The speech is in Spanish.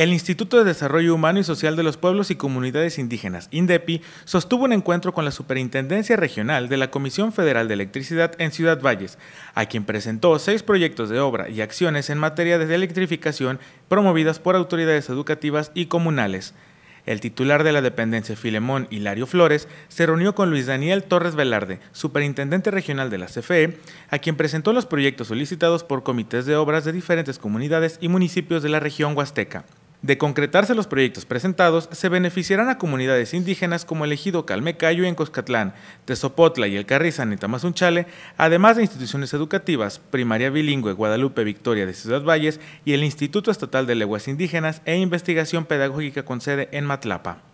El Instituto de Desarrollo Humano y Social de los Pueblos y Comunidades Indígenas, INDEPI, sostuvo un encuentro con la Superintendencia Regional de la Comisión Federal de Electricidad en Ciudad Valles, a quien presentó seis proyectos de obra y acciones en materia de electrificación promovidas por autoridades educativas y comunales. El titular de la dependencia, Filemón Hilario Flores, se reunió con Luis Daniel Torres Velarde, superintendente regional de la CFE, a quien presentó los proyectos solicitados por comités de obras de diferentes comunidades y municipios de la región huasteca. De concretarse los proyectos presentados, se beneficiarán a comunidades indígenas como el ejido Calmecayo en Coscatlán, Tezopotla y el Carrizan en Tamazunchale, además de instituciones educativas, Primaria Bilingüe Guadalupe Victoria de Ciudad Valles y el Instituto Estatal de Lenguas Indígenas e Investigación Pedagógica con sede en Matlapa.